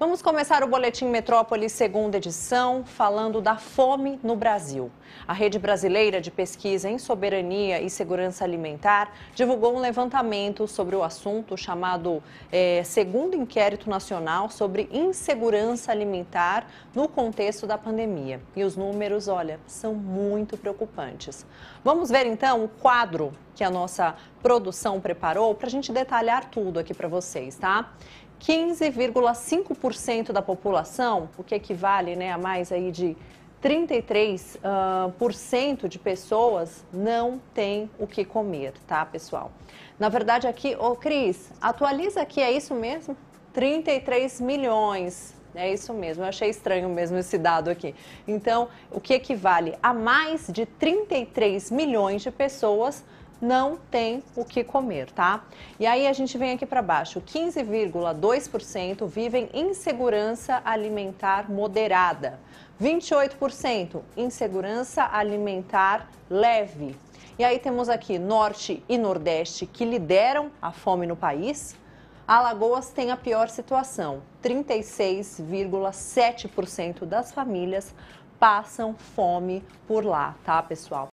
Vamos começar o Boletim Metrópole, segunda edição, falando da fome no Brasil. A Rede Brasileira de Pesquisa em Soberania e Segurança Alimentar divulgou um levantamento sobre o assunto chamado é, Segundo Inquérito Nacional sobre Insegurança Alimentar no contexto da pandemia. E os números, olha, são muito preocupantes. Vamos ver então o quadro que a nossa produção preparou para a gente detalhar tudo aqui para vocês, tá? 15,5% da população, o que equivale né, a mais aí de 33% uh, ah, de pessoas não tem o que comer, tá, pessoal? Na verdade, aqui, ô Cris, atualiza aqui, é isso mesmo? 33 milhões. É isso mesmo, eu achei estranho mesmo esse dado aqui. Então, o que equivale a mais de 33 milhões de pessoas não tem o que comer, tá? E aí a gente vem aqui para baixo, 15,2% vivem insegurança alimentar moderada, 28% insegurança alimentar leve. E aí temos aqui Norte e Nordeste que lideram a fome no país. Alagoas tem a pior situação, 36,7% das famílias passam fome por lá, tá, pessoal?